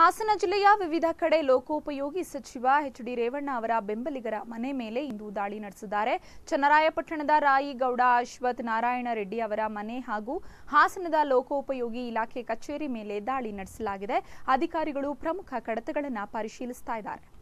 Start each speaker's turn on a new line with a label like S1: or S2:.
S1: ಹಾಸನ ಜಿಲ್ಲೆಯ ವಿವಿಧ ಕಡೆ ಲೋಕೋಪಯೋಗಿ ಸಚಿವ ಎಚ್ ಡಿ ರೇವಣ್ಣ ಅವರ ಬೆಂಬಲಿಗರ ಮನೆ ಮೇಲೆ ಇಂದು ದಾಳಿ ನಡೆಸಿದ್ದಾರೆ ಚನ್ನರಾಯಪಟ್ಟಣದ ರಾಯಿಗೌಡ ಅಶ್ವಥ್ ನಾರಾಯಣ ರೆಡ್ಡಿ ಅವರ ಮನೆ ಹಾಗೂ ಹಾಸನದ ಲೋಕೋಪಯೋಗಿ ಇಲಾಖೆ ಕಚೇರಿ ಮೇಲೆ ದಾಳಿ ನಡೆಸಲಾಗಿದೆ ಅಧಿಕಾರಿಗಳು ಪ್ರಮುಖ ಕಡತಗಳನ್ನು ಪರಿಶೀಲಿಸುತ್ತಿದ್ದಾರೆ